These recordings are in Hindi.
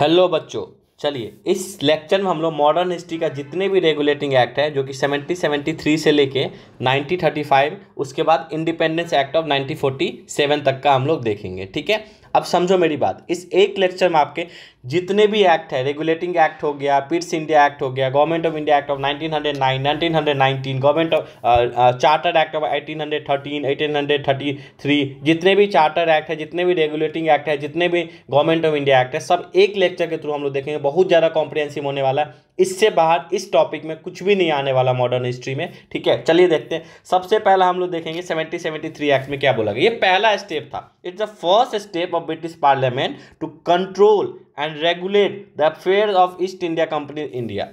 हेलो बच्चों चलिए इस लेक्चर में हम लोग मॉडर्न हिस्ट्री का जितने भी रेगुलेटिंग एक्ट है जो कि 1773 से लेके 1935 उसके बाद इंडिपेंडेंस एक्ट ऑफ 1947 तक का हम लोग देखेंगे ठीक है अब समझो मेरी बात इस एक लेक्चर में आपके जितने भी एक्ट है रेगुलेटिंग एक्ट हो गया पिट्स इंडिया एक्ट हो गया government of India act of 1909 1919 government of charter act of 1813 1833 जितने भी चार्टर एक्ट है जितने भी रेगुलेटिंग एक्ट है जितने भी गवर्नमेंट ऑफ इंडिया एक्ट है सब एक लेक्चर के थ्रू हम लोग देखेंगे बहुत ज़्यादा कॉम्प्रिहेंसिव होने वाला है इससे बाहर इस टॉपिक में कुछ भी नहीं आने वाला मॉडर्न हिस्ट्री में ठीक है चलिए देखते हैं सबसे पहला हम लोग देखेंगे सेवेंटी सेवेंटी थ्री एक्ट में क्या बोला गया ये पहला स्टेप था it's the first step of British parliament to control and regulate the affair of East India company India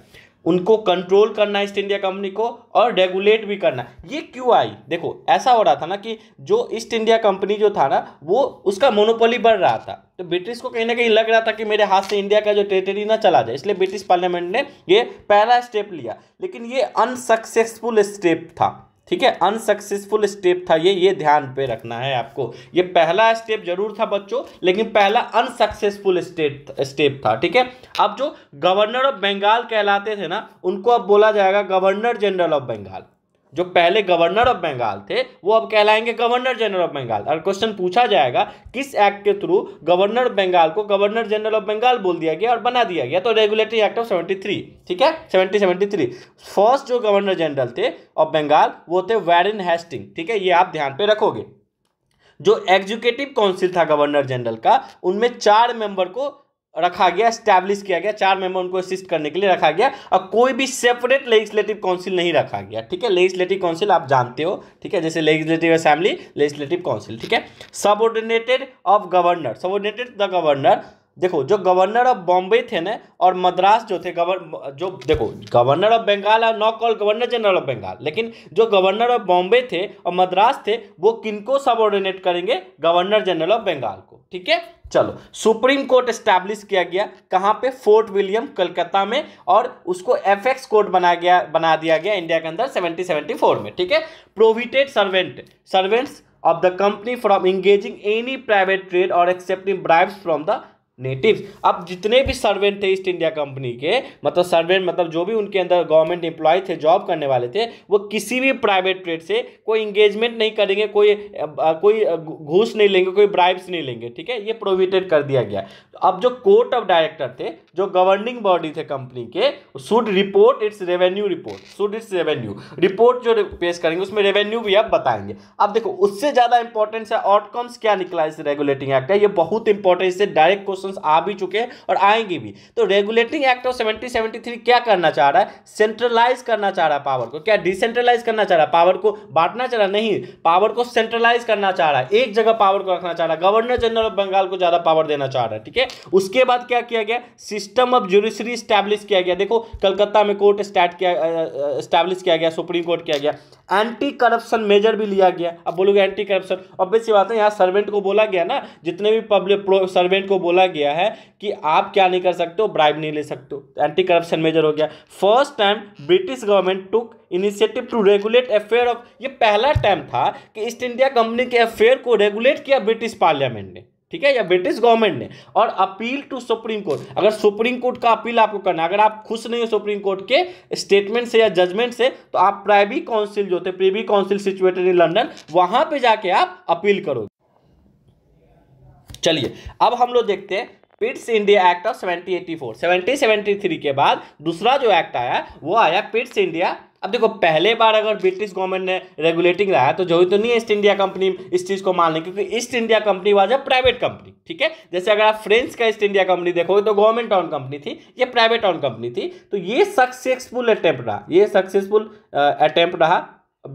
उनको कंट्रोल करना ईस्ट इंडिया कंपनी को और रेगुलेट भी करना ये क्यों आई देखो ऐसा हो रहा था ना कि जो ईस्ट इंडिया कंपनी जो था ना वो उसका मोनोपोली बढ़ रहा था तो ब्रिटिश को कहीं ना कहीं लग रहा था कि मेरे हाथ से इंडिया का जो टेरिटरी ना चला जाए इसलिए ब्रिटिश पार्लियामेंट ने ये पहला स्टेप लिया लेकिन ये अनसक्सेसफुल स्टेप था ठीक है अनसक्सेसफुल स्टेप था ये ये ध्यान पे रखना है आपको ये पहला स्टेप जरूर था बच्चों लेकिन पहला अनसक्सेसफुल स्टेप स्टेप था ठीक है अब जो गवर्नर ऑफ बंगाल कहलाते थे ना उनको अब बोला जाएगा गवर्नर जनरल ऑफ बंगाल जो पहले गवर्नर ऑफ बंगाल थे वो अब कहलाएंगे गवर्नर जनरल ऑफ बंगाल और क्वेश्चन पूछा जाएगा किस एक्ट के थ्रू गवर्नर ऑफ बंगाल को गवर्नर जनरल ऑफ बंगाल बोल दिया गया और बना दिया गया तो regulatory act of seventy three ठीक है सेवेंटी सेवेंटी थ्री फर्स्ट जो गवर्नर जनरल थे ऑफ बंगाल वो थे वैरिन हेस्टिंग ठीक है ये आप ध्यान पे रखोगे जो एग्जीक्यूटिव काउंसिल था गवर्नर जनरल का उनमें चार मेंबर को रखा गया स्टैब्लिश किया गया चार मेंबर उनको असिस्ट करने के लिए रखा गया और कोई भी सेपरेट लेजिस्लेटिव काउंसिल नहीं रखा गया ठीक है लेजिस्लेटिव काउंसिल आप जानते हो ठीक है जैसे लेजिस्लेटिव असेंबली लेजिस्लेटिव काउंसिल ठीक है subordinated of governor subordinated the governor देखो जो गवर्नर ऑफ बॉम्बे थे ना और मद्रास जो थे गवर्न जो देखो गवर्नर ऑफ बंगाल और now call governor general of Bengal लेकिन जो गवर्नर ऑफ बॉम्बे थे और मद्रास थे वो किनको सबॉर्डिनेट करेंगे गवर्नर जनरल ऑफ बंगाल को ठीक है चलो सुप्रीम कोर्ट स्टैब्लिश किया गया कहाँ पे फोर्ट विलियम कलकत्ता में और उसको एफ एक्स कोर्ट बना गया बना दिया गया इंडिया के अंदर सेवनटीन सेवेंटी फोर में ठीक है prohibited servant servants of the company from engaging any private trade और accepting bribes from the natives अब जितने भी सर्वेंट थे ईस्ट इंडिया कंपनी के मतलब सर्वेंट मतलब जो भी उनके अंदर गवर्नमेंट एम्प्लॉय थे जॉब करने वाले थे वो किसी भी प्राइवेट ट्रेड से कोई इंगेजमेंट नहीं करेंगे कोई कोई घूस नहीं लेंगे कोई ब्राइब्स नहीं लेंगे ठीक है ये प्रोविडेड कर दिया गया अब जो कोर्ट ऑफ डायरेक्टर थे जो गवर्निंग बॉडी थे कंपनी के should report its revenue report should its revenue report जो पेश करेंगे उसमें रेवेन्यू भी आप बताएंगे अब देखो उससे ज़्यादा इंपॉर्टेंस है आउटकम्स क्या निकला इस रेगुलेटिंग एक्ट का ये बहुत इंपॉर्टेंट इससे डायरेक्ट क्वेश्चन क्वेश्चन आ भी चुके हैं और आएंगे भी तो regulating act of seventy seventy three क्या करना चाह रहा है सेंट्रलाइज करना चाह रहा है पावर को क्या डिसेंट्रलाइज करना चाह रहा है पावर को बांटना चाह रहा नहीं पावर को सेंट्रलाइज करना चाह रहा है एक जगह पावर को रखना चाह रहा है गवर्नर जनरल ऑफ बंगाल को ज़्यादा पावर देना चाह रहा है ठीक है उसके बाद क्या किया गया सिस्टम ऑफ जुडिशरी स्टैब्लिश किया गया देखो कलकत्ता में कोर्ट स्टार्ट किया स्टैब्लिश किया गया सुप्रीम कोर्ट किया गया एंटी करप्शन मेजर भी लिया गया अब बोलोगे एंटी करप्शन ऑब्वियस बात है यहाँ सर्वेंट को बोला गया ना जितने भी पब्लिक सर्वेंट को बोला गया गया है कि आप क्या नहीं कर सकते हो ब्राइब नहीं ले सकते हो एंटी करप्शन मेजर हो गया first time British government took initiative to regulate affair of ये पहला टाइम था कि ईस्ट इंडिया कंपनी के अफेयर को रेगुलेट किया ब्रिटिश पार्लियामेंट ने ठीक है या ब्रिटिश गवर्नमेंट ने और अपील टू सुप्रीम कोर्ट अगर सुप्रीम कोर्ट का अपील आपको करना अगर आप खुश नहीं हो सुप्रीम कोर्ट के स्टेटमेंट से या जजमेंट से तो आप प्राइवी काउंसिल जो थे privy council situated in London वहां पे जाके आप अपील करोगे चलिए अब हम लोग देखते हैं Pitt's India act of eighty four seventy three के बाद दूसरा जो एक्ट आया वो आया पिट्स इंडिया अब देखो पहले बार अगर ब्रिटिश गवर्नमेंट ने रेगुलेटिंग लाया तो जो ही तो नहीं ईस्ट इंडिया कंपनी इस चीज़ को मान लें क्योंकि ईस्ट इंडिया कंपनी वाज है प्राइवेट कंपनी ठीक है जैसे अगर आप फ्रेंच का ईस्ट इंडिया कंपनी देखोगे तो गवर्नमेंट ऑन कंपनी थी ये प्राइवेट ऑन कंपनी थी तो ये सक्सेसफुल अटैम्प्ट रहा ये सक्सेसफुल अटैम्प्ट रहा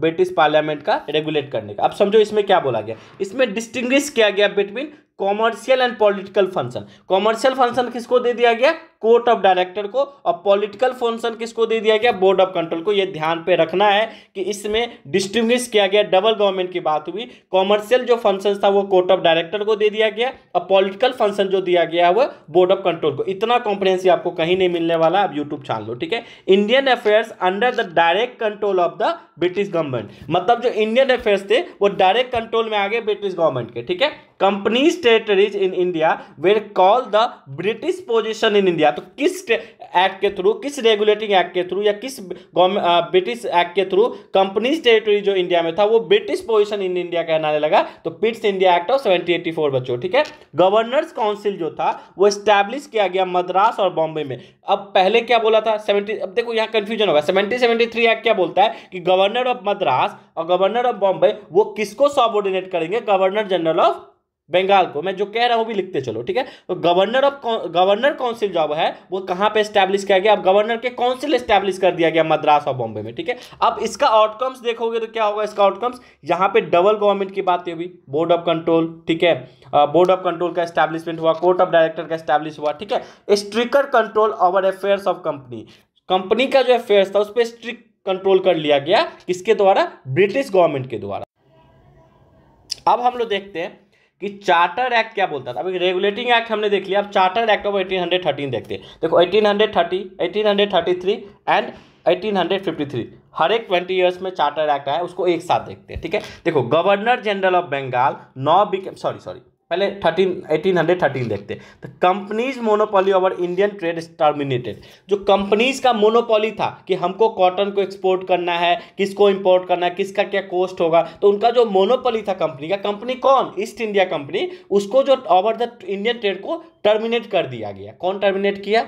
ब्रिटिश पार्लियामेंट का रेगुलेट करने का अब समझो इसमें क्या बोला गया इसमें डिस्टिंग्विश किया गया between commercial and political function commercial function किसको दे दिया गया कोर्ट ऑफ डायरेक्टर को और पॉलिटिकल फंक्शन किसको दे दिया गया बोर्ड ऑफ कंट्रोल को ये ध्यान पे रखना है कि इसमें डिस्टिंग्विश किया गया डबल गवर्नमेंट की बात हुई कॉमर्शियल जो फंक्शन था वो कोर्ट ऑफ डायरेक्टर को दे दिया गया और पॉलिटिकल फंक्शन जो दिया गया है बोर्ड ऑफ कंट्रोल को इतना कॉम्प्रेंसिव आपको कहीं नहीं मिलने वाला आप यूट्यूब छान लो ठीक है Indian affairs under the direct control of the British government मतलब जो इंडियन अफेयर्स थे वो डायरेक्ट कंट्रोल में आ गए ब्रिटिश गवर्नमेंट के ठीक है companies territories in India were call the British position in India तो किस एक्ट के थ्रू किस रेगुलेटिंग एक्ट के थ्रू या किस ब्रिटिश एक्ट के थ्रू कंपनीज टेरिटरी जो इंडिया में था वो ब्रिटिश पोजिशन इन इंडिया कहनाने लगा तो Pitt's India act of seventy eighty four बच्चों ठीक है गवर्नर्स काउंसिल जो था वो स्टैब्लिश किया गया मद्रास और बॉम्बे में अब पहले क्या बोला था सेवेंटी अब देखो यहाँ कंफ्यूजन होगा सेवेंटी सेवेंटी थ्री एक्ट क्या बोलता है कि गवर्नर ऑफ मद्रास और गवर्नर ऑफ बॉम्बे वो किसको सबॉर्डिनेट करेंगे गवर्नर जनरल ऑफ बंगाल को मैं जो कह रहा हूँ भी लिखते चलो ठीक है तो गवर्नर ऑफ गवर्नर काउंसिल जो है वो कहाँ पे स्टैब्लिश किया गया अब गवर्नर के काउंसिल स्टैब्लिश कर दिया गया मद्रास और बॉम्बे में ठीक है अब इसका आउटकम्स देखोगे तो क्या होगा इसका आउटकम्स यहाँ पे डबल गवर्नमेंट की बात हुई बोर्ड ऑफ कंट्रोल ठीक है बोर्ड ऑफ कंट्रोल का स्टैब्लिशमेंट हुआ कोर्ट ऑफ डायरेक्टर का स्टैब्लिश हुआ ठीक है stricter control over affairs of company company का जो अफेयर्स था उस पर स्ट्रिक कंट्रोल कर लिया गया किसके द्वारा ब्रिटिश गवर्नमेंट के द्वारा अब हम लोग देखते हैं कि चार्टर एक्ट क्या बोलता था अभी रेगुलेटिंग एक्ट हमने देख लिया अब charter act of eighteen hundred thirteen देखते हैं देखो thirty three and eighteen hundred fifty three हर एक ट्वेंटी ईयर्स में चार्टर एक्ट आया उसको एक साथ देखते हैं ठीक है देखो governor general of Bengal now become sorry sorry पहले थर्टीन एटीन हंड्रेड थर्टीन देखते तो companies monopoly over Indian trade terminated जो कंपनीज का मोनोपॉली था कि हमको कॉटन को एक्सपोर्ट करना है किसको इंपोर्ट करना है किसका क्या कॉस्ट होगा तो उनका जो मोनोपॉली था कंपनी का कंपनी कौन ईस्ट इंडिया कंपनी उसको जो ओवर द इंडियन ट्रेड को टर्मिनेट कर दिया गया कौन टर्मिनेट किया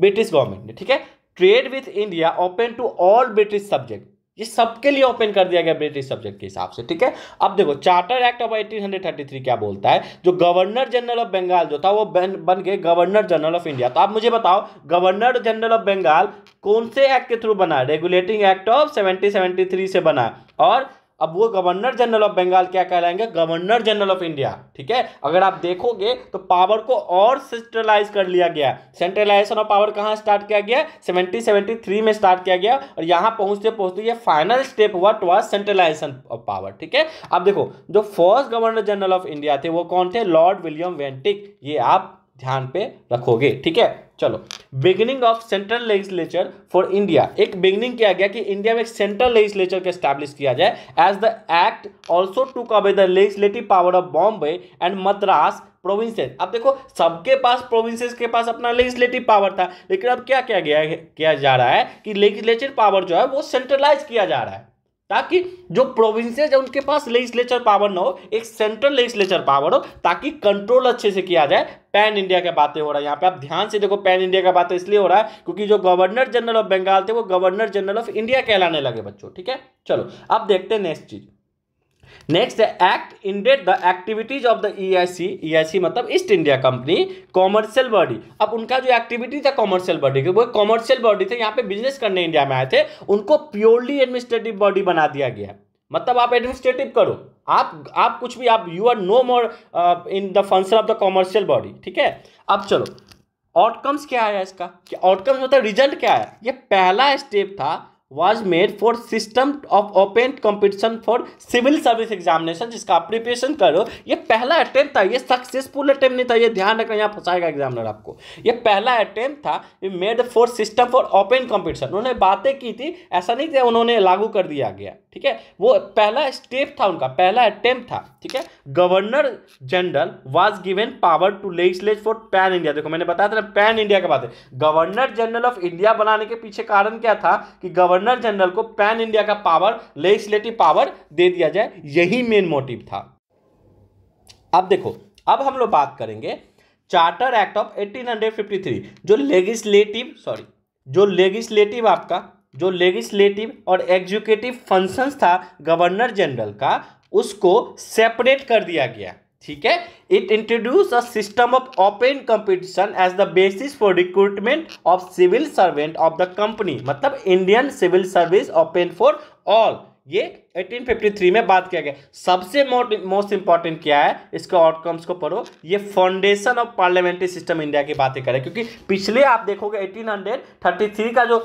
ब्रिटिश गवर्नमेंट ने ठीक है trade with India open to all British subject ये सबके लिए ओपन कर दिया गया ब्रिटिश सब्जेक्ट के हिसाब से ठीक है अब देखो charter act of eighteen three क्या बोलता है जो गवर्नर जनरल ऑफ बंगाल जो था वो बन बन गए गवर्नर जनरल ऑफ इंडिया तो आप मुझे बताओ गवर्नर जनरल ऑफ बंगाल कौन से एक्ट के थ्रू बना रेगुलेटिंग एक्ट ऑफ सेवेंटी से बना और अब वो गवर्नर जनरल ऑफ बंगाल क्या कहलाएंगे गवर्नर जनरल ऑफ इंडिया ठीक है अगर आप देखोगे तो पावर को और सेंट्रलाइज कर लिया गया सेंट्रलाइजेशन ऑफ पावर कहाँ स्टार्ट किया गया सेवेंटी सेवेंटी थ्री में स्टार्ट किया गया और यहाँ पहुंचते पहुंचते ये फाइनल स्टेप हुआ टुवर्स सेंट्रलाइजेशन ऑफ पावर ठीक है अब देखो जो first governor general of India थे वो कौन थे लॉर्ड विलियम वेंटिक ये आप ध्यान पे रखोगे ठीक है चलो beginning of central legislature for India एक बिगनिंग किया गया कि इंडिया में एक सेंट्रल लेजिस्लेचर को स्टैब्लिश किया जाए as the act also took away the legislative power of Bombay and Madras provinces अब देखो सबके पास प्रोविंसेस के पास अपना लेजिस्लेटिव पावर था लेकिन अब क्या किया गया किया जा रहा है कि लेजिस्लेटिव पावर जो है वो सेंट्रलाइज किया जा रहा है ताकि जो प्रोविंसेज है उनके पास लेजिस्लेचर पावर ना हो एक सेंट्रल लेजिस्लेचर पावर हो ताकि कंट्रोल अच्छे से किया जाए पैन इंडिया की बातें हो रहा है यहाँ पे आप ध्यान से देखो पैन इंडिया का बात तो इसलिए हो रहा है क्योंकि जो गवर्नर जनरल ऑफ बंगाल थे वो गवर्नर जनरल ऑफ इंडिया कहलाने लगे बच्चों ठीक है चलो अब देखते हैं नेक्स्ट चीज़ नेक्स्ट है act ended the activities of the EIC EIC मतलब East India company commercial body अब उनका जो एक्टिविटी था कॉमर्शियल बॉडी वो कॉमर्शियल बॉडी थे यहाँ पे बिजनेस करने इंडिया में आए थे उनको प्योरली एडमिनिस्ट्रेटिव बॉडी बना दिया गया मतलब आप एडमिनिस्ट्रेटिव करो आप आप कुछ भी आप you are no more in the function of the commercial body ठीक है अब चलो आउटकम्स क्या आया इसका आउटकम्स मतलब रिजल्ट क्या आया ये पहला स्टेप था was made for system of open competition for civil service examination जिसका आप प्रिपरेशन करो ये पहला अटेम्प्ट था ये सक्सेसफुल अटेम्प्ट नहीं था ये ध्यान रखना यहाँ फंसाएगा एग्जामिनर आपको ये पहला अटेम्प्ट था ये made for system for open competition उन्होंने बातें की थी ऐसा नहीं था उन्होंने लागू कर दिया गया ठीक है वो पहला स्टेप था उनका पहला अटेम्प्ट था ठीक है governor general was given power to legislate for pan India देखो मैंने बताया था पैन इंडिया की बात है गवर्नर जनरल ऑफ इंडिया बनाने के पीछे कारण क्या था कि गवर्नर गवर्नर जनरल को पैन इंडिया का पावर लेजिस्लेटिव पावर दे दिया जाए यही मेन मोटिव था अब देखो अब हम लोग बात करेंगे चार्टर एक्ट ऑफ 1853 जो लेजिस्लेटिव सॉरी जो लेजिस्लेटिव आपका जो लेजिस्लेटिव और एग्जीक्यूटिव फंक्शंस था गवर्नर जनरल का उसको सेपरेट कर दिया गया ठीक है it introduce a system of open competition as the basis for recruitment of civil servant of the company मतलब Indian civil service open for all ये 1853 में बात किया गया सबसे मोस्ट इंपॉर्टेंट क्या है इसके आउटकम्स को पढ़ो ये foundation of parliamentary system India की बातें करें क्योंकि पिछले आप देखोगे 1833 का जो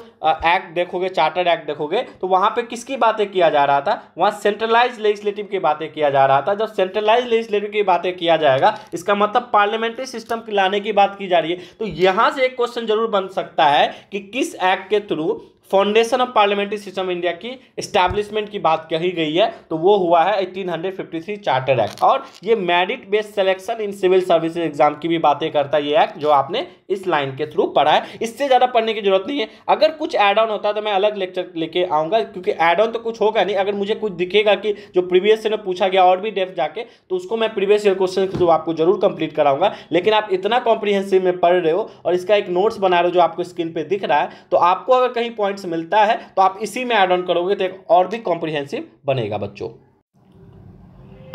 एक्ट देखोगे चार्टर एक्ट देखोगे तो वहां पे किसकी बातें किया जा रहा था वहां सेंट्रलाइज लेजिस्लेटिव की बातें किया जा रहा था जब सेंट्रलाइज लेजिस्लेटिव की बातें किया जाएगा इसका मतलब पार्लियामेंट्री सिस्टम लाने की बात की जा रही है तो यहाँ से एक क्वेश्चन जरूर बन सकता है कि किस एक्ट के through foundation of parliamentary system India की स्टैब्लिशमेंट की बात कही गई है तो वो हुआ है 1853 चार्टर एक्ट और ये merit based selection in civil service exam की भी बातें करता है ये एक्ट जो आपने इस लाइन के थ्रू पढ़ा है इससे ज़्यादा पढ़ने की जरूरत नहीं है अगर कुछ एड ऑन होता है तो मैं अलग लेक्चर लेके आऊँगा क्योंकि एड ऑन तो कुछ होगा नहीं अगर मुझे कुछ दिखेगा कि जो प्रीवियस ईयर में पूछा गया और भी डेफ जाके तो उसको मैं प्रीवियस ईयर क्वेश्चन जो आपको जरूर कंप्लीट कराऊंगा लेकिन आप इतना कॉम्प्रीहेंसिव में पढ़ रहे हो और इसका एक नोट्स बना रहे हो जो आपको स्क्रीन पर दिख रहा है तो आपको अगर कहीं पॉइंट पॉइंट्स मिलता है तो आप इसी में एड ऑन करोगे तो एक और भी कॉम्प्रिहेंसिव बनेगा बच्चों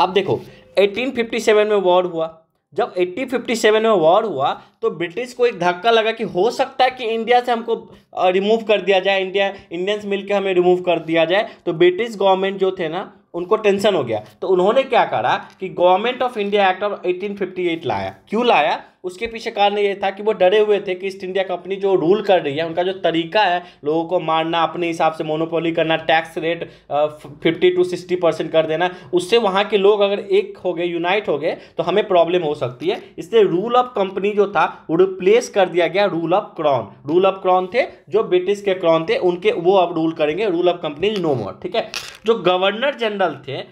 अब देखो 1857 में वॉर हुआ जब 1857 में वॉर हुआ तो ब्रिटिश को एक धक्का लगा कि हो सकता है कि इंडिया से हमको रिमूव कर दिया जाए इंडिया इंडियंस मिलकर हमें रिमूव कर दिया जाए तो ब्रिटिश गवर्नमेंट जो थे ना उनको टेंशन हो गया तो उन्होंने क्या करा कि government of India act of 1858 लाया क्यों लाया उसके पीछे कारण ये था कि वो डरे हुए थे कि ईस्ट इंडिया कंपनी जो रूल कर रही है उनका जो तरीका है लोगों को मारना अपने हिसाब से मोनोपोली करना tax rate fifty to sixty percent कर देना उससे वहाँ के लोग अगर एक हो गए यूनाइट हो गए तो हमें प्रॉब्लम हो सकती है इसलिए रूल ऑफ कंपनी जो था वो रिप्लेस कर दिया गया rule of crown rule of crown थे जो ब्रिटिश के क्रॉन थे उनके वो अब रूल करेंगे rule of company no more ठीक है जो गवर्नर जनरल थे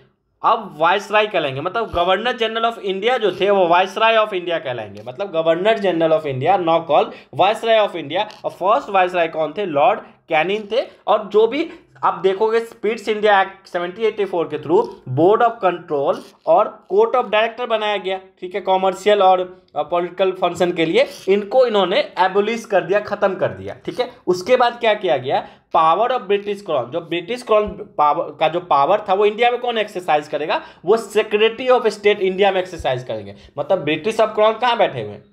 अब राय कहलाएंगे मतलब गवर्नर जनरल ऑफ इंडिया जो थे वो राय ऑफ इंडिया कहलाएंगे मतलब governor general of India now call राय ऑफ इंडिया और फर्स्ट राय कौन थे लॉर्ड कैनिन थे और जो भी अब देखोगे Pitt's India act seventy four के थ्रू बोर्ड ऑफ कंट्रोल और कोर्ट ऑफ डायरेक्टर बनाया गया ठीक है कॉमर्शियल और पॉलिटिकल फंक्शन के लिए इनको इन्होंने एबोलिश कर दिया खत्म कर दिया ठीक है उसके बाद क्या किया गया पावर ऑफ ब्रिटिश क्रॉन जो ब्रिटिश क्रॉन पावर का जो पावर था वो इंडिया में कौन एक्सरसाइज करेगा वो सेक्रेटरी ऑफ स्टेट इंडिया में एक्सरसाइज करेंगे मतलब ब्रिटिश ऑफ क्रॉन कहाँ बैठे हुए हैं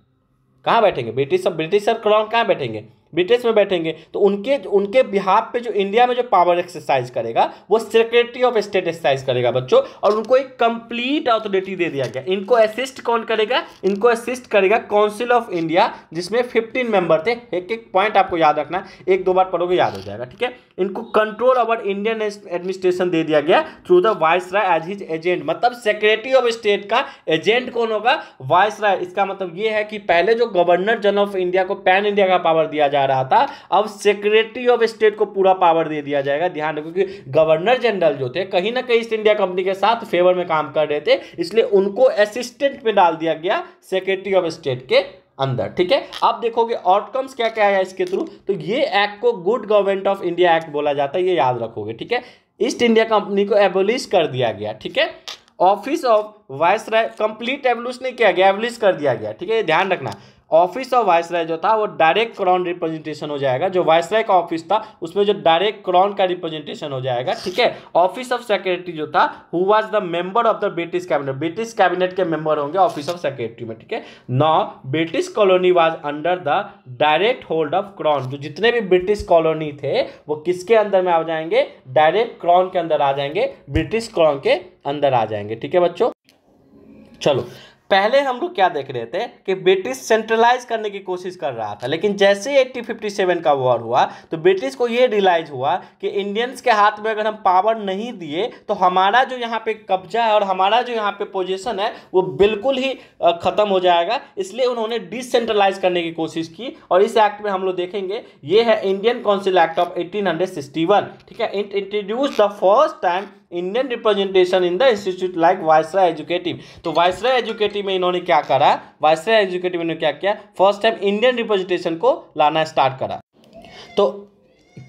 कहाँ बैठेंगे ब्रिटिश ब्रिटिश ऑफ क्रॉन कहाँ बैठेंगे ब्रिटिश में बैठेंगे तो उनके उनके बिहाफ पे जो इंडिया में जो पावर एक्सरसाइज करेगा वो सेक्रेटरी ऑफ स्टेट एक्सरसाइज करेगा बच्चों और उनको एक कंप्लीट अथॉरिटी दे दिया गया इनको असिस्ट कौन करेगा इनको असिस्ट करेगा काउंसिल ऑफ इंडिया जिसमें फिफ्टीन मेंबर थे एक एक पॉइंट आपको याद रखना एक दो बार पढ़ोगे याद हो जाएगा ठीक है इनको कंट्रोल ओवर इंडियन एडमिनिस्ट्रेशन दे दिया गया through the viceroy as his agent मतलब सेक्रेटरी ऑफ स्टेट का एजेंट कौन होगा वाइस राय इसका मतलब ये है कि पहले जो गवर्नर जनरल ऑफ इंडिया को पैन इंडिया का पावर दिया जाए कह रहा था अब सेक्रेटरी ऑफ स्टेट को पूरा पावर दे दिया जाएगा ध्यान रखो कि गवर्नर जनरल जो थे कहीं ना कहीं ईस्ट इंडिया कंपनी के साथ फेवर में काम कर रहे थे इसलिए उनको असिस्टेंट में डाल दिया गया सेक्रेटरी ऑफ स्टेट के अंदर ठीक है आप देखोगे आउटकम्स क्या क्या है इसके थ्रू तो ये एक्ट को good government of India act बोला जाता है ये याद रखोगे ठीक है ईस्ट इंडिया कंपनी को एबोलिश कर दिया गया ठीक है office of viceroy complete abolish नहीं किया गया एवोलिश कर दिया गया ठीक है ध्यान रखना ऑफिस ऑफ वाइस जो था वो डायरेक्ट क्राउन रिप्रेजेंटेशन हो जाएगा जो वाइस का ऑफिस था उसमें जो डायरेक्ट क्राउन का रिप्रेजेंटेशन हो जाएगा ठीक है ऑफिस ऑफ सेक्रेटरी जो था who was the member of the British cabinet British cabinet के मेंबर होंगे ऑफिस ऑफ सेक्रेटरी में ठीक है now British colony was under the direct hold of crown जो जितने भी ब्रिटिश कॉलोनी थे वो किसके अंदर में आ जाएंगे डायरेक्ट क्राउन के अंदर आ जाएंगे ब्रिटिश क्राउन के अंदर आ जाएंगे ठीक है बच्चों चलो पहले हम लोग क्या देख रहे थे कि ब्रिटिश सेंट्रलाइज करने की कोशिश कर रहा था लेकिन जैसे सेवन का वॉर हुआ तो ब्रिटिश को ये रियलाइज हुआ कि इंडियंस के हाथ में अगर हम पावर नहीं दिए तो हमारा जो यहाँ पे कब्जा है और हमारा जो यहाँ पे पोजीशन है वो बिल्कुल ही ख़त्म हो जाएगा इसलिए उन्होंने डिसेंट्रलाइज करने की कोशिश की और इस एक्ट में हम लोग देखेंगे ये है Indian council act of eighteen ठीक है it introduce the first time Indian representation in the institute like viceroy executive तो वायसरा एजुकेटिव एग्जीक्यूटिव में इन्होंने क्या करा वायसराय एग्जीक्यूटिव इन्होंने क्या किया फर्स्ट टाइम इंडियन रिप्रेजेंटेशन को लाना स्टार्ट करा तो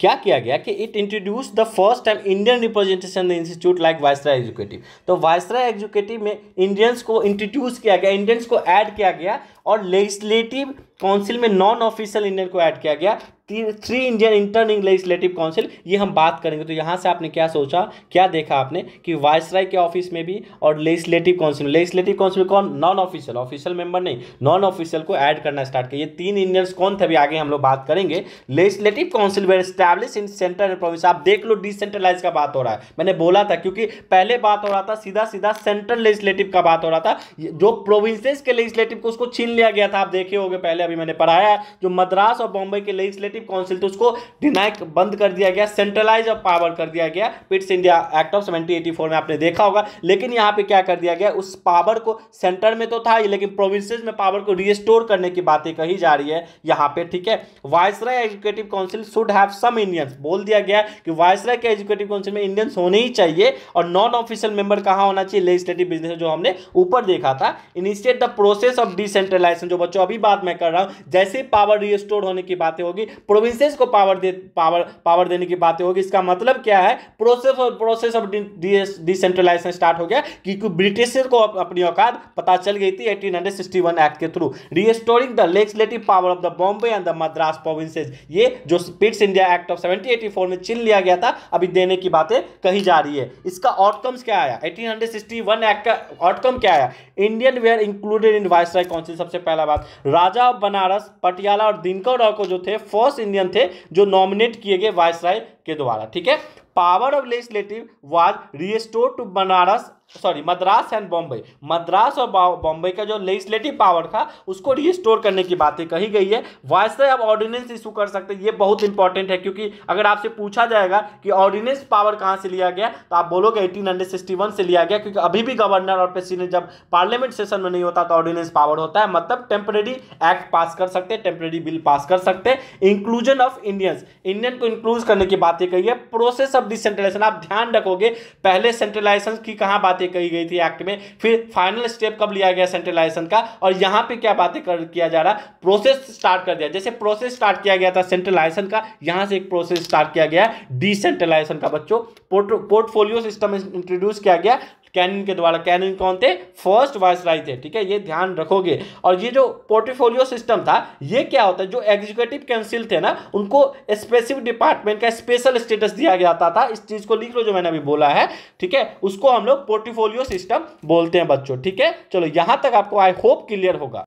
क्या किया गया कि it introduce the first time Indian representation institute like viceroy executive तो वायसराय एग्जीक्यूटिव में इंडियंस को इंट्रोड्यूस किया गया इंडियंस को ऐड किया गया और लेजिस्लेटिव काउंसिल में नॉन ऑफिशियल इंडियन को ऐड किया गया three Indian in the legislative council ये हम बात करेंगे तो यहाँ से आपने क्या सोचा क्या देखा आपने कि वायसराय के ऑफिस में भी और लेजिस्लेटिव काउंसिल लेजिस्लेटिव काउंसिल कौन नॉन ऑफिशियल ऑफिशियल मेंबर नहीं नॉन ऑफिशियल को ऐड करना स्टार्ट किया ये तीन इंडियंस कौन थे अभी आगे हम लोग बात करेंगे legislative council were establish in central and province आप देख लो डिसेंट्रलाइज का बात हो रहा है मैंने बोला था क्योंकि पहले बात हो रहा था सीधा सीधा सेंट्रल लेजिस्लेटिव का बात हो रहा था जो प्रोविंसेस के लेजिस्लेटिव को उसको छीन लिया गया था आप देखे हो पहले अभी मैंने पढ़ाया जो मद्रास और बॉम्बे के लेजिस्लेटिव काउंसिल थे उसको डिनाइक बंद कर दिया गया सेंट्रलाइज ऑफ पावर कर दिया गया Pitt's India act of seventeen में आपने देखा होगा लेकिन यहाँ पे क्या कर दिया गया उस पावर को सेंटर में तो था लेकिन प्रोविंसेज में पावर को रिस्टोर करने की बातें कही जा रही है यहाँ पे ठीक है viceroy executive council should have some Indians बोल दिया गया कि वायसराय के एजुकेटिव काउंसिल में इंडियंस होने ही चाहिए और नॉन ऑफिशियल मेंबर कहाँ होना चाहिए लेजिस्लेटिव बिजनेस जो हमने ऊपर देखा था initiate the process of decentral centralization जो बच्चों अभी बात मैं कर रहा हूँ जैसे पावर रिस्टोर होने की बातें होगी प्रोविंसेस को पावर दे पावर पावर देने की बातें होगी इसका मतलब क्या है process process of decentralization start हो गया क्योंकि ब्रिटिशर को अपनी औकात पता चल गई थी एटीन एक्ट के through restoring the legislative power of the Bombay and the Madras provinces ये जो पिट्स इंडिया एक्ट ऑफ 1784 में चिन लिया गया था अभी देने की बातें कही जा रही है इसका आउटकम्स क्या आया 1861 एक्ट का आउटकम क्या आया Indian were included in viceroy councils सबसे पहला बात राजा ऑफ बनारस पटियाला और दिनकर राव को जो थे फर्स्ट इंडियन थे जो नॉमिनेट किए गए वायसराय के द्वारा ठीक है power of legislative was restore to Banaras sorry Madras and Bombay Madras और बॉम्बे का जो लेजिस्लेटिव पावर था उसको रिस्टोर करने की बातें कही गई है वैसे आप ऑर्डिनेंस इशू कर सकते हैं ये बहुत इंपॉर्टेंट है क्योंकि अगर आपसे पूछा जाएगा कि ऑर्डिनेंस पावर कहाँ से लिया गया तो आप बोलोगे एटीन से लिया गया क्योंकि अभी भी गवर्नर और प्रेसिडेंट जब पार्लियामेंट सेशन में नहीं होता तो ऑर्डिनेंस पावर होता है मतलब टेम्परेरी एक्ट पास कर सकते हैं टेम्परेरी बिल पास कर सकते हैं इंक्लूजन ऑफ इंडियंस इंडियन को इंक्लूज करने की बातें कही है प्रोसेस ऑफ डिसेंट्रलाइजेशन आप ध्यान रखोगे पहले सेंट्रलाइजेशन की कहाँ बात बातें कही गई थी एक्ट में फिर फाइनल स्टेप कब लिया गया सेंट्रलाइजेशन का और यहां पे क्या बातें कर किया जा रहा है प्रोसेस स्टार्ट कर दिया जैसे प्रोसेस स्टार्ट किया गया था सेंट्रलाइजेशन का यहां से एक प्रोसेस स्टार्ट किया गया डिसेंट्रलाइजेशन का बच्चों पोर्टफोलियो सिस्टम इंट्रोड्यूस किया गया कैनिन के द्वारा कैनिन कौन थे फर्स्ट राय थे ठीक है ये ध्यान रखोगे और ये जो पोर्टफोलियो सिस्टम था ये क्या होता है जो एग्जीक्यूटिव काउंसिल थे ना उनको स्पेसिफिक डिपार्टमेंट का स्पेशल स्टेटस दिया जाता था इस चीज को लिख लो जो मैंने अभी बोला है ठीक है उसको हम लोग पोर्टफोलियो सिस्टम बोलते हैं बच्चों ठीक है चलो यहां तक आपको आई होप क्लियर होगा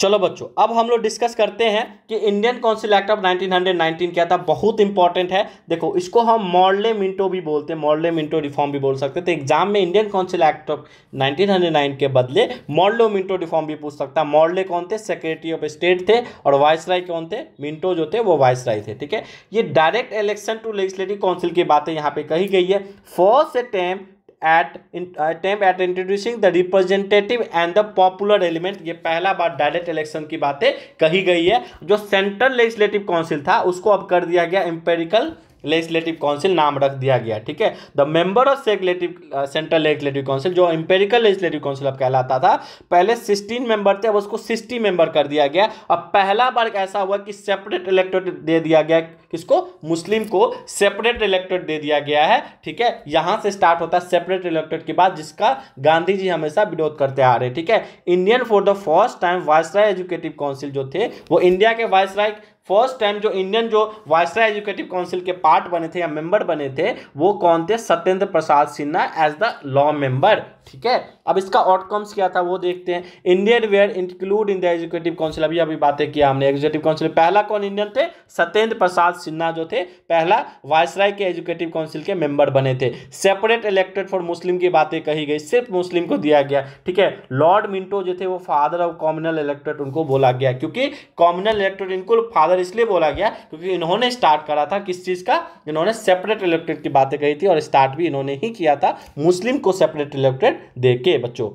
चलो बच्चों अब हम लोग डिस्कस करते हैं कि इंडियन काउंसिल एक्ट ऑफ 1919 क्या था बहुत इंपॉर्टेंट है देखो इसको हम मॉडले मिंटो भी बोलते हैं मॉडले मिंटो रिफॉर्म भी बोल सकते थे एग्जाम में इंडियन काउंसिल एक्ट ऑफ 1909 के बदले मॉडलो मिंटो रिफॉर्म भी पूछ सकता मॉडले कौन थे सेक्रेटरी ऑफ स्टेट थे और वाइस कौन थे मिंटो जो थे वो वाइस थे ठीक है ये direct election to legislative council की बातें यहाँ पे कही गई है first attempt at attempt at introducing the representative and the popular element ये पहला बार डायरेक्ट इलेक्शन की बातें कही गई है जो सेंट्रल लेजिस्लेटिव काउंसिल था उसको अब कर दिया गया एम्पेरिकल लेजिस्लेटिव काउंसिल नाम रख दिया गया ठीक है the member of legislative central legislative council जो इंपेरिकल लेजिस्लेटिव काउंसिल अब कहलाता था पहले सिक्सटीन मेंबर थे अब उसको सिक्सटी मेंबर कर दिया गया अब पहला बार ऐसा हुआ कि सेपरेट इलेक्टोरेट दे दिया गया किसको मुस्लिम को सेपरेट इलेक्टोरेट दे दिया गया है ठीक है यहाँ से स्टार्ट होता है सेपरेट इलेक्टोरेट के बाद जिसका गांधी जी हमेशा विरोध करते आ रहे ठीक है Indian for the first time viceroy executive council जो थे वो इंडिया के वायसराय फर्स्ट टाइम जो इंडियन जो वायसरा एजुकेटिव काउंसिल के पार्ट बने थे या मेंबर बने थे वो कौन थे Satyendra Prasad Sinha as the law member ठीक है अब इसका आउटकम्स क्या था वो देखते हैं Indian were include in the executive council अभी अभी बातें किया हमने एग्जीक्यूटिव काउंसिल पहला कौन इंडियन थे सत्येंद्र प्रसाद सिन्हा जो थे पहला वायसराय के एजुकेटिव काउंसिल के मेंबर बने थे सेपरेट इलेक्टेड फॉर मुस्लिम की बातें कही गई सिर्फ मुस्लिम को दिया गया ठीक है लॉर्ड मिंटो जो थे वो फादर ऑफ कॉमनल इलेक्टेड उनको बोला गया क्योंकि कॉमनल इलेक्टेड इनको फादर इसलिए बोला गया क्योंकि इन्होंने स्टार्ट करा था किस चीज़ का इन्होंने सेपरेट इलेक्ट्रेट की बातें कही थी और स्टार्ट भी इन्होंने ही किया था मुस्लिम को सेपरेट इलेक्ट्रेट दे के बच्चों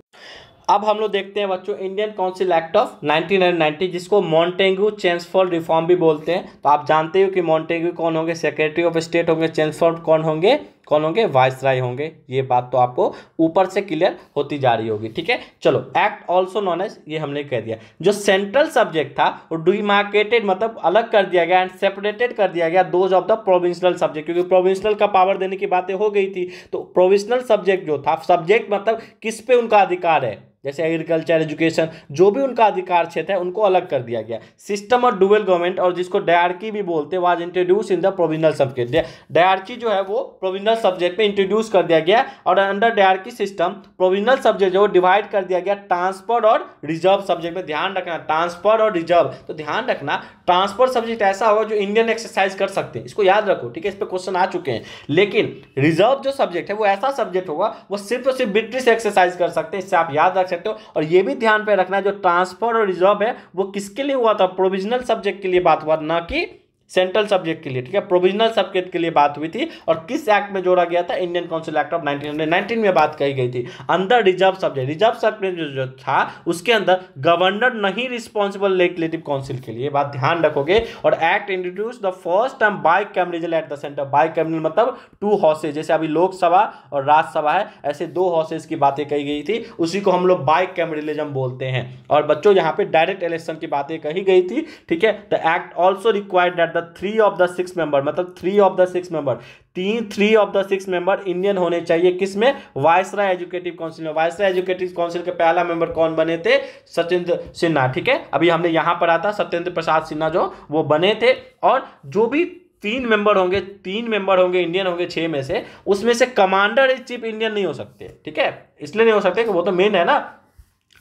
अब हम लोग देखते हैं बच्चों इंडियन काउंसिल एक्ट ऑफ 1990 जिसको मॉन्टेंगू चेंसफोर्ड रिफॉर्म भी बोलते हैं तो आप जानते हो कि मॉन्टेंगू कौन होंगे सेक्रेटरी ऑफ स्टेट होंगे चेंसफोर्ड कौन होंगे कौन होंगे वाइस राय होंगे ये बात तो आपको ऊपर से क्लियर होती जा रही होगी ठीक है चलो एक्ट ऑल्सो नॉन एज ये हमने कह दिया जो सेंट्रल सब्जेक्ट था वो डिमार्केटेड मतलब अलग कर दिया गया एंड सेपरेटेड कर दिया गया those of the provincial subject क्योंकि प्रोविंशनल का पावर देने की बातें हो गई थी तो प्रोविंशनल सब्जेक्ट जो था सब्जेक्ट मतलब किस पे उनका अधिकार है जैसे एग्रीकल्चर एजुकेशन जो भी उनका अधिकार क्षेत्र है उनको अलग कर दिया गया सिस्टम और डुअल गवर्नमेंट और जिसको डायरकी भी बोलते हैं was introduce in the provisional subject dyarchy जो है वो प्रोविजनल प्रोविजनल सब्जेक्ट में इंट्रोड्यूस कर दिया गया और under dyarchy system provisional subject जो डिवाइड कर दिया गया ट्रांसफर और रिजर्व सब्जेक्ट में ध्यान रखना ट्रांसफर और रिजर्व तो ध्यान रखना ट्रांसफर सब्जेक्ट ऐसा होगा जो इंडियन एक्सरसाइज कर सकते हैं इसको याद रखो ठीक है इस पर क्वेश्चन आ चुके हैं लेकिन रिजर्व जो सब्जेक्ट है वो ऐसा सब्जेक्ट होगा वो सिर्फ और सिर्फ ब्रिटिश एक्सरसाइज कर सकते हैं इससे आप याद रख सकते हो और ये भी ध्यान पर रखना जो ट्रांसफर और रिजर्व है वो किसके लिए हुआ था प्रोविजनल सब्जेक्ट के लिए बात हुआ ना कि सेंट्रल सब्जेक्ट के लिए ठीक है प्रोविजनल सब्जेक्ट के लिए बात हुई थी और किस एक्ट में जोड़ा गया था इंडियन काउंसिल एक्ट ऑफ 1919 में बात कही गई थी अंदर रिजर्व सब्जेक्ट रिजर्व सब्जेक्ट जो था उसके अंदर गवर्नर नहीं रिस्पॉन्सिबल लेजिस्लेटिव काउंसिल के लिए बात ध्यान रखोगे और act introduce the first time bicameral at the centre bicameral मतलब टू हाउसेज जैसे अभी लोकसभा और राज्यसभा है ऐसे दो हाउसेज की बातें कही गई थी उसी को हम लोग बाई कैमरिजम बोलते हैं और बच्चों यहाँ पे डायरेक्ट इलेक्शन की बातें कही गई थी ठीक है the act also required that the three of the six member मतलब three of the six member तीन three of the six member Indian होने चाहिए किसमें वायसरा एजुकेटिव काउंसिल में वायसरा एजुकेटिव काउंसिल के पहला मेंबर कौन बने थे सत्येंद्र सिन्हा ठीक है अभी हमने यहाँ पढ़ा था सत्येंद्र प्रसाद सिन्हा जो वो बने थे और जो भी तीन मेंबर होंगे तीन मेंबर होंगे इंडियन होंगे छह में से उसमें से कमांडर इन चीफ इंडियन नहीं हो सकते ठीक है इसलिए नहीं हो सकते कि वो तो मेन है ना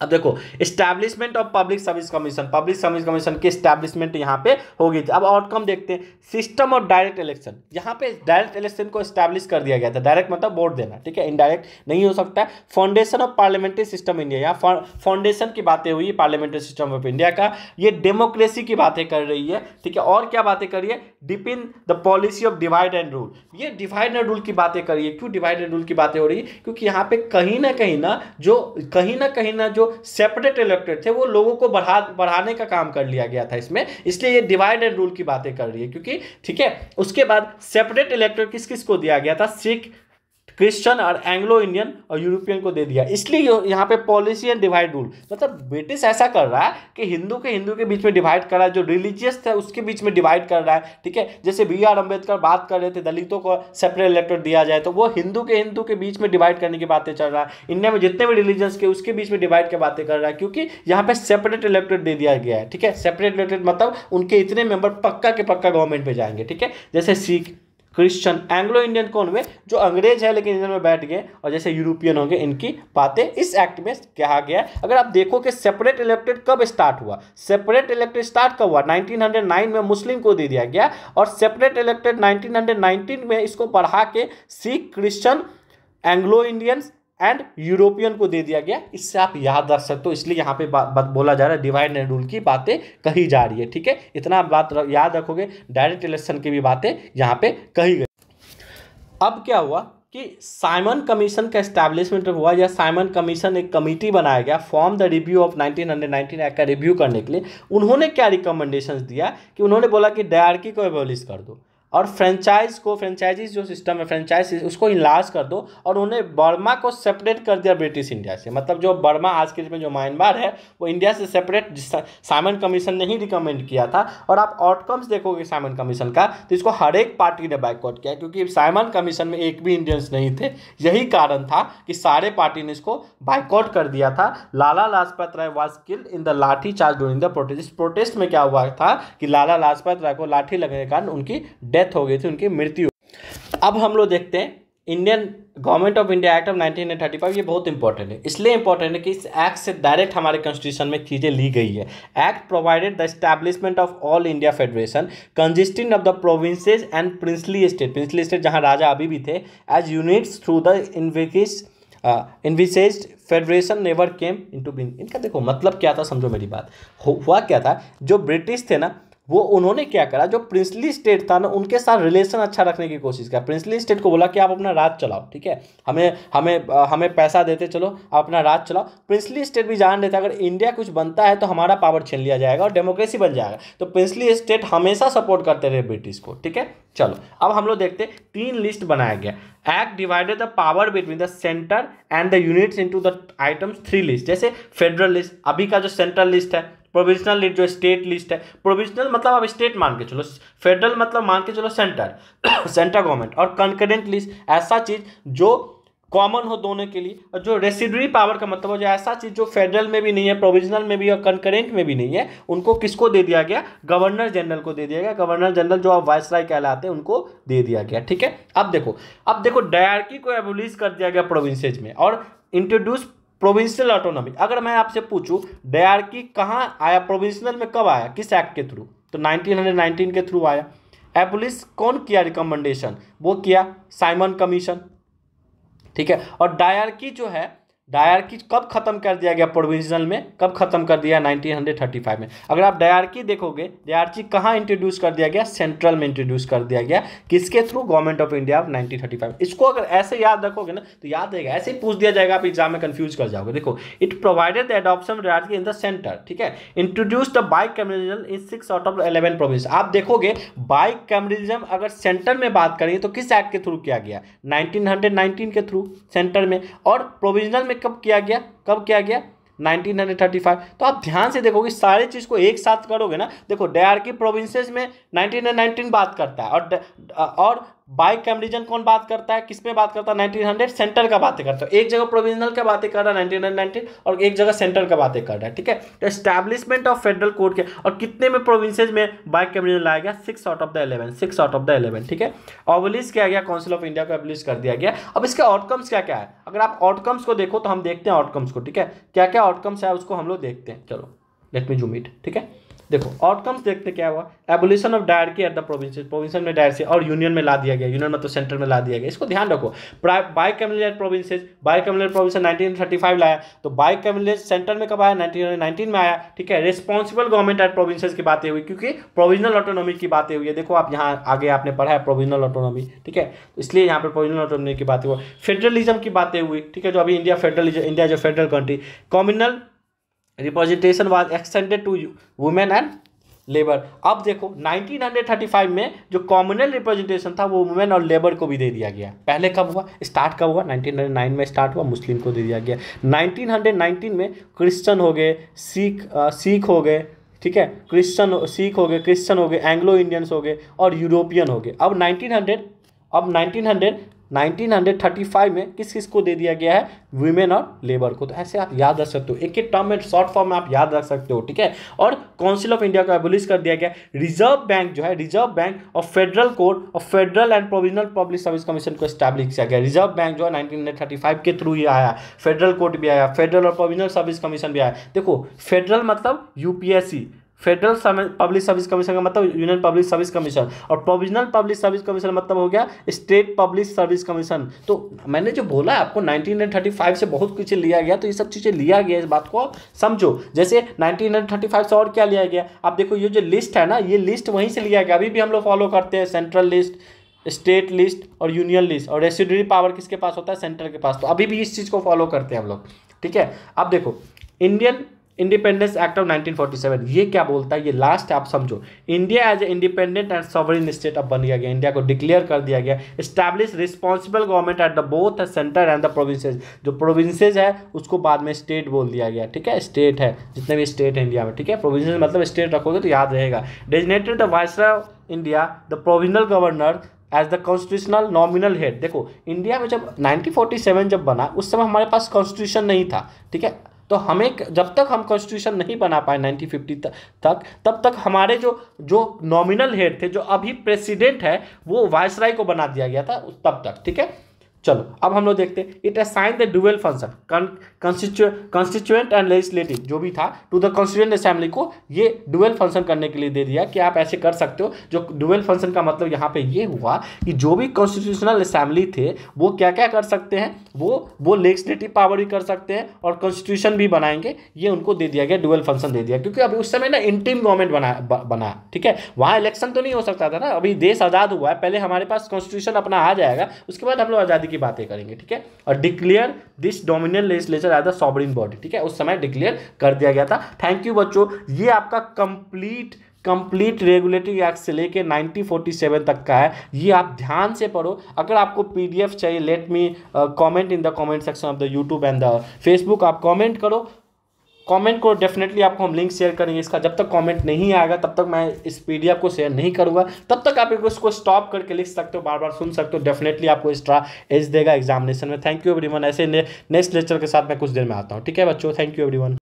अब देखो establishment of public service commission public service commission की स्टैब्लिशमेंट यहाँ पे होगी अब आउटकम देखते हैं सिस्टम ऑफ डायरेक्ट इलेक्शन यहाँ पे डायरेक्ट इलेक्शन को स्टैब्लिश कर दिया गया था डायरेक्ट मतलब वोट देना ठीक है इनडायरेक्ट नहीं हो सकता है foundation of parliamentary system India यहाँ फाउंडेशन की बातें हुई पार्लियामेंट्री सिस्टम ऑफ इंडिया का ये डेमोक्रेसी की बातें कर रही है ठीक है और क्या बातें करिए deepen deep in the policy of divide and rule ये डिवाइड एंड रूल की बातें करिए क्यों डिवाइड एंड रूल की बातें हो रही है क्योंकि यहाँ पे कहीं ना कहीं ना जो कहीं ना कहीं ना जो सेपरेट इलेक्टोरेट थे वो लोगों को बढ़ा बढ़ाने का काम कर लिया गया था इसमें इसलिए ये डिवाइड एंड रूल की बातें कर रही है क्योंकि ठीक है उसके बाद सेपरेट इलेक्टोरेट किस किस को दिया गया था सिख क्रिश्चियन और एंग्लो इंडियन और यूरोपियन को दे दिया इसलिए यहाँ पे पॉलिसी एंड डिवाइड रूल मतलब ब्रिटिश ऐसा कर रहा है कि हिंदू के हिंदू के बीच में डिवाइड कर रहा है जो रिलीजियस थे उसके बीच में डिवाइड कर रहा है ठीक है जैसे बी आर अम्बेडकर बात कर रहे थे दलितों को सेपरेट इलेक्टर दिया जाए तो वो हिंदू के हिंदू के बीच में डिवाइड करने की बातें चल रहा है इंडिया में जितने भी रिलीजियंस के उसके बीच में डिवाइड की बातें कर रहा है क्योंकि यहाँ पे सेपरेट इलेक्टर दे दिया गया है ठीक है सेपरेट इलेक्टर मतलब उनके इतने मेंबर पक्का के पक्का गवर्नमेंट में जाएंगे ठीक है जैसे सिख क्रिश्चियन एंग्लो इंडियन कौन हुए जो अंग्रेज है लेकिन इंडियन में बैठ गए और जैसे यूरोपियन होंगे इनकी बातें इस एक्ट में कहा गया अगर आप देखो कि सेपरेट इलेक्टेड कब स्टार्ट हुआ सेपरेट इलेक्टेड स्टार्ट कब हुआ 1909 में मुस्लिम को दे दिया गया और सेपरेट इलेक्टेड 1919 में इसको बढ़ा के Sikh Christian Anglo Indians and European को दे दिया गया इससे आप याद रख सकते हो इसलिए यहाँ पे बात बोला जा रहा है डिवाइड एंड रूल की बातें कही जा रही है ठीक है इतना बात रख, याद रखोगे डायरेक्ट इलेक्शन की भी बातें यहाँ पे कही गई अब क्या हुआ कि साइमन कमीशन का एस्टैब्लिशमेंट हुआ या साइमन कमीशन एक कमेटी बनाया गया form the review of 1919 act का रिव्यू करने के लिए उन्होंने क्या रिकमेंडेशंस दिया कि उन्होंने बोला कि डायरकी को एबोलिश कर दो और फ्रेंचाइज को फ्रेंचाइजीज जो सिस्टम है फ्रेंचाइज उसको इलाज कर दो और उन्हें बर्मा को सेपरेट कर दिया ब्रिटिश इंडिया से मतलब जो बर्मा आज के में जो म्यांमार है वो इंडिया से सेपरेट साइमन कमीशन ने ही रिकमेंड किया था और आप आउटकम्स देखोगे साइमन कमीशन का तो इसको हर एक पार्टी ने बाइकआउट किया क्योंकि साइमन कमीशन में एक भी इंडियंस नहीं थे यही कारण था कि सारे पार्टी ने इसको बाइकआउट कर दिया था Lala Lajpat Rai was killed in the lathi charge during the protest इस प्रोटेस्ट में क्या हुआ था कि लाला लाजपत राय को लाठी लगने के कारण उनकी डेथ डेथ हो गई थी उनकी मृत्यु अब हम लोग देखते हैं Indian government of India act of nineteen thirty five ये बहुत इंपॉर्टेंट है इसलिए इंपॉर्टेंट है कि इस एक्ट से डायरेक्ट हमारे कॉन्स्टिट्यूशन में चीज़ें ली गई है act provided the establishment of all India federation consisting of the provinces and princely state princely state जहाँ राजा अभी भी थे एज यूनिट्स थ्रू द इनविकिस इनविसेज federation never came into इनका देखो मतलब क्या था समझो मेरी बात हुआ क्या था जो ब्रिटिश थे ना वो उन्होंने क्या करा जो प्रिंसली स्टेट था ना उनके साथ रिलेशन अच्छा रखने की कोशिश किया प्रिंसली स्टेट को बोला कि आप अपना राज चलाओ ठीक है हमें हमें हमें पैसा देते चलो आप अपना राज चलाओ प्रिंसली स्टेट भी जान लेते अगर इंडिया कुछ बनता है तो हमारा पावर छीन लिया जाएगा और डेमोक्रेसी बन जाएगा तो प्रिंसली स्टेट हमेशा सपोर्ट करते रहे ब्रिटिश को ठीक है चलो अब हम लोग देखते हैं तीन लिस्ट बनाया गया act divided the power between the centre and the units into the items three list जैसे फेडरल लिस्ट अभी का जो सेंट्रल लिस्ट है प्रोविजनल लिस्ट जो स्टेट लिस्ट है प्रोविजनल मतलब आप स्टेट मान के चलो फेडरल मतलब मान के चलो सेंटर सेंट्रल गवर्नमेंट और कंकरेंट लिस्ट ऐसा चीज़ जो कॉमन हो दोनों के लिए और जो रेसिडरी पावर का मतलब हो जो ऐसा चीज़ जो फेडरल में भी नहीं है प्रोविजनल में भी और कंकरेंट में भी नहीं है उनको किसको दे दिया गया गवर्नर जनरल को दे दिया गया गवर्नर जनरल जो आप वाइस राय कहलाते हैं उनको दे दिया गया ठीक है अब देखो अब देखो डायरकी को एबुलिस कर दिया गया प्रोविंसेज में और इंट्रोड्यूस प्रोविंशियल ऑटोनॉमी अगर मैं आपसे पूछूं डयार्की कहाँ आया प्रोविंशनल में कब आया किस एक्ट के थ्रू तो 1919 के थ्रू आया एपुलिस कौन किया रिकमेंडेशन वो किया साइमन कमीशन ठीक है और डायरकी जो है डायरकी कब खत्म कर दिया गया प्रोविजनल में कब खत्म कर दिया 1935 में अगर आप डायरकी देखोगे डायरची कहाँ इंट्रोड्यूस कर दिया गया सेंट्रल में इंट्रोड्यूस कर दिया गया किसके through government of India of 1935 इसको अगर ऐसे याद रखोगे ना तो याद रहेगा ऐसे ही पूछ दिया जाएगा आप एग्जाम में कंफ्यूज कर जाओगे देखो it provided the adoption dyarchy in the centre ठीक है introduce the bicameralism in six out of eleven province आप देखोगे बाइक कैमरिज्म अगर सेंटर में बात करेंगे तो किस एक्ट के थ्रू किया गया नाइनटीन के थ्रू सेंटर में और प्रोविजनल में में कब किया गया कब किया गया 1935 तो आप ध्यान से देखोगे सारी चीज़ को एक साथ करोगे ना देखो डयार की प्रोविंसेस में 1919 बात करता है और और बाइक कैमरिजन कौन बात करता है किस पे बात करता है नाइनटीन हंड्रेड सेंटर का बातें करता है तो एक जगह प्रोविजनल का बातें कर रहा है नाइनटीन नाइनटीन और एक जगह सेंटर का बातें कर रहा है ठीक है तो एस्टैब्लिशमेंट ऑफ फेडरल कोर्ट के और कितने में प्रोविंसेज में बाइक कैमरिजन लाया गया six out of the eleven six out of the eleven ठीक है ऑबलिश किया गया काउंसिल ऑफ इंडिया को एब्लिश कर दिया गया अब इसके आउटकम्स क्या क्या है अगर आप आउटकम्स को देखो तो हम देखते हैं आउटकम्स को ठीक है क्या क्या आउटकम्स है उसको हम लोग देखते हैं चलो लेट मी जूम इट ठीक है देखो आउटकम्स देखते क्या हुआ abolition of dyarchy at the province provinces में डायर से और यूनियन में ला दिया गया यूनियन मतलब सेंटर में ला दिया गया इसको ध्यान रखो bicameral provinces bicameral province nineteen thirty five लाया तो बाई कैमिलेट सेंटर में कब आया नाइनटीन नाइनटीन में आया ठीक है रिस्पॉन्सिबल गवर्नमेंट एट प्रोविंसेज की बातें हुई क्योंकि प्रोविजनल ऑटोनॉमी की बातें हुई है देखो आप यहाँ आगे आपने पढ़ा है प्रोविजनल ऑटोनॉमी ठीक है तो इसलिए यहाँ पर प्रोविजनल ऑटोनॉमी की बातें हुई फेडरलिज्म की बातें हुई ठीक है जो अभी इंडिया फेडरल इंडिया जो federal country communal representation was extended to women and labour अब देखो 1935 में जो कॉमनल रिप्रेजेंटेशन था वो वुमेन और लेबर को भी दे दिया गया पहले कब हुआ स्टार्ट कब हुआ 1909 में स्टार्ट हुआ मुस्लिम को दे दिया गया 1919 में क्रिश्चियन हो गए सिख सिख हो गए ठीक है क्रिश्चियन सिख हो गए क्रिश्चियन हो गए एंग्लो इंडियंस हो गए और यूरोपियन हो गए अब 1900 अब 1900 1935 में किस किस को दे दिया गया है वुमेन और लेबर को तो ऐसे आप याद रख सकते हो एक एक टर्म में शॉर्ट फॉर्म में आप याद रख सकते हो ठीक है और काउंसिल ऑफ इंडिया को एबोलिश कर दिया गया रिजर्व बैंक जो है रिजर्व बैंक और फेडरल कोर्ट और federal and provisional public service commission को स्टैब्लिश किया गया रिजर्व बैंक जो है नाइनटीन के थ्रू ही आया फेडरल कोर्ट भी आया फेडरल और प्रोविजनल सर्विस कमीशन भी आया देखो फेडरल मतलब UPSC federal public service commission का मतलब यूनियन पब्लिक सर्विस कमीशन और प्रोविजनल पब्लिक सर्विस कमीशन मतलब हो गया स्टेट पब्लिक सर्विस कमीशन तो मैंने जो बोला आपको 1935 से बहुत कुछ लिया गया तो ये सब चीज़ें लिया गया इस बात को आप समझो जैसे 1935 से और क्या लिया गया आप देखो ये जो लिस्ट है ना ये लिस्ट वहीं से लिया गया अभी भी हम लोग फॉलो करते हैं सेंट्रल लिस्ट स्टेट लिस्ट और यूनियन लिस्ट और रेसिडरी पावर किसके पास होता है सेंटर के पास तो अभी भी इस चीज़ को फॉलो करते हैं हम लोग ठीक है अब देखो इंडियन इंडिपेंडेंस एक्ट ऑफ 1947 ये क्या बोलता है ये लास्ट आप समझो India as a independent and sovereign state अब बन गया गया इंडिया को डिक्लेयर कर दिया गया establish responsible government at the both centre and the provinces जो प्रोविंसेज है उसको बाद में स्टेट बोल दिया गया ठीक है स्टेट है जितने भी स्टेट है इंडिया में ठीक है प्रोविंसेज मतलब स्टेट रखोगे तो याद रहेगा designated the vice India the provisional governor as the constitutional nominal head देखो इंडिया में जब 1947 जब बना उस समय हमारे पास कॉन्स्टिट्यूशन नहीं था ठीक है तो हमें जब तक हम कॉन्स्टिट्यूशन नहीं बना पाए 1950 तक, तक तब तक हमारे जो जो नॉमिनल हेड थे जो अभी प्रेसिडेंट है वो वायसराय को बना दिया गया था तब तक ठीक है चलो अब हम लोग देखते हैं it assign the dual function constituent and legislative जो भी था टू द कॉन्स्टिट्यूएंट असेंबली को ये ड्यूअल फंक्शन करने के लिए दे दिया कि आप ऐसे कर सकते हो जो डुअल फंक्शन का मतलब यहाँ पे ये हुआ कि जो भी कॉन्स्टिट्यूशनल असेंबली थे वो क्या क्या कर सकते हैं वो वो लेजिस्लेटिव पावर भी कर सकते हैं और कॉन्स्टिट्यूशन भी बनाएंगे ये उनको दे दिया गया ड्यूअल फंक्शन दे दिया क्योंकि अभी उस समय ना इंटीम गवर्नमेंट बना बना ठीक है वहाँ इलेक्शन तो नहीं हो सकता था ना अभी देश आज़ाद हुआ है पहले हमारे पास कॉन्स्टिट्यूशन अपना आ जाएगा उसके बाद हम लोग आज़ादी की बातें करेंगे ठीक है और declare this dominion legislature as the sovereign body ठीक है उस समय डिक्लेयर कर दिया गया था थैंक यू बच्चों ये आपका कंप्लीट कंप्लीट रेगुलेटरी एक्ट से लेके 1947 तक का है ये आप ध्यान से पढ़ो अगर आपको पीडीएफ चाहिए let me comment in the comment section of the YouTube and the Facebook आप कमेंट करो कमेंट को डेफिनेटली आपको हम लिंक शेयर करेंगे इसका जब तक कमेंट नहीं आएगा तब तक मैं इस पी को शेयर नहीं करूंगा तब तक आप इसको स्टॉप करके लिख सकते हो बार बार सुन सकते हो डेफिनेटली आपको एक्स्ट्रा एज देगा एग्जामिनेशन में थैंक यू एवरीवन ऐसे ने, नेक्स्ट लेक्चर के साथ मैं कुछ देर में आता हूँ ठीक है बच्चों थैंक यू एवरीवन